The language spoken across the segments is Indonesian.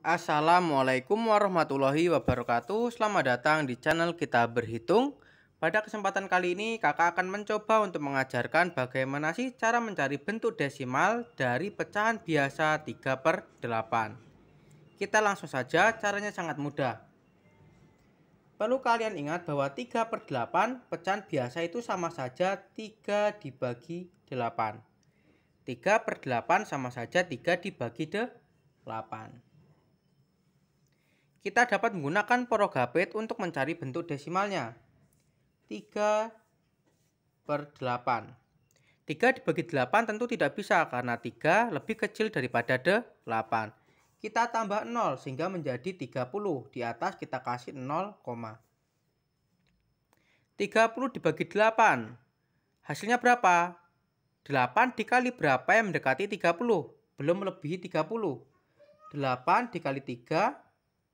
Assalamualaikum warahmatullahi wabarakatuh Selamat datang di channel kita berhitung Pada kesempatan kali ini kakak akan mencoba untuk mengajarkan bagaimana sih cara mencari bentuk desimal dari pecahan biasa 3 per 8 Kita langsung saja caranya sangat mudah Perlu kalian ingat bahwa 3 per 8 pecahan biasa itu sama saja 3 dibagi 8 3 per 8 sama saja 3 dibagi 8 kita dapat menggunakan porogabet untuk mencari bentuk desimalnya. 3 per 8. 3 dibagi 8 tentu tidak bisa karena 3 lebih kecil daripada 8. Kita tambah 0 sehingga menjadi 30. Di atas kita kasih 0, 30 dibagi 8. Hasilnya berapa? 8 dikali berapa yang mendekati 30? Belum melebihi 30. 8 dikali 3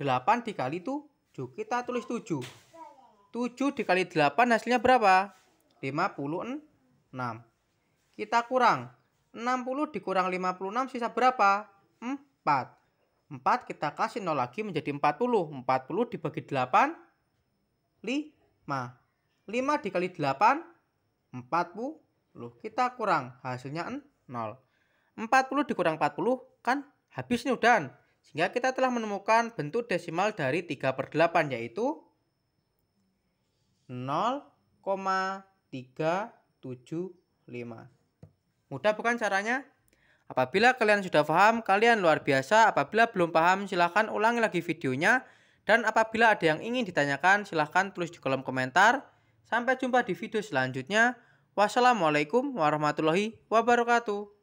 8 dikali 7 kita tulis 7 7 dikali 8 hasilnya berapa? 56 kita kurang 60 dikurang 56 sisa berapa? 4 4 kita kasih 0 lagi menjadi 40 40 dibagi 8 5 5 dikali 8 40 kita kurang hasilnya 0 40 dikurang 40 kan habis nih udah sehingga kita telah menemukan bentuk desimal dari 3 per 8 yaitu 0,375. Mudah bukan caranya? Apabila kalian sudah paham, kalian luar biasa. Apabila belum paham, silahkan ulangi lagi videonya. Dan apabila ada yang ingin ditanyakan, silahkan tulis di kolom komentar. Sampai jumpa di video selanjutnya. Wassalamualaikum warahmatullahi wabarakatuh.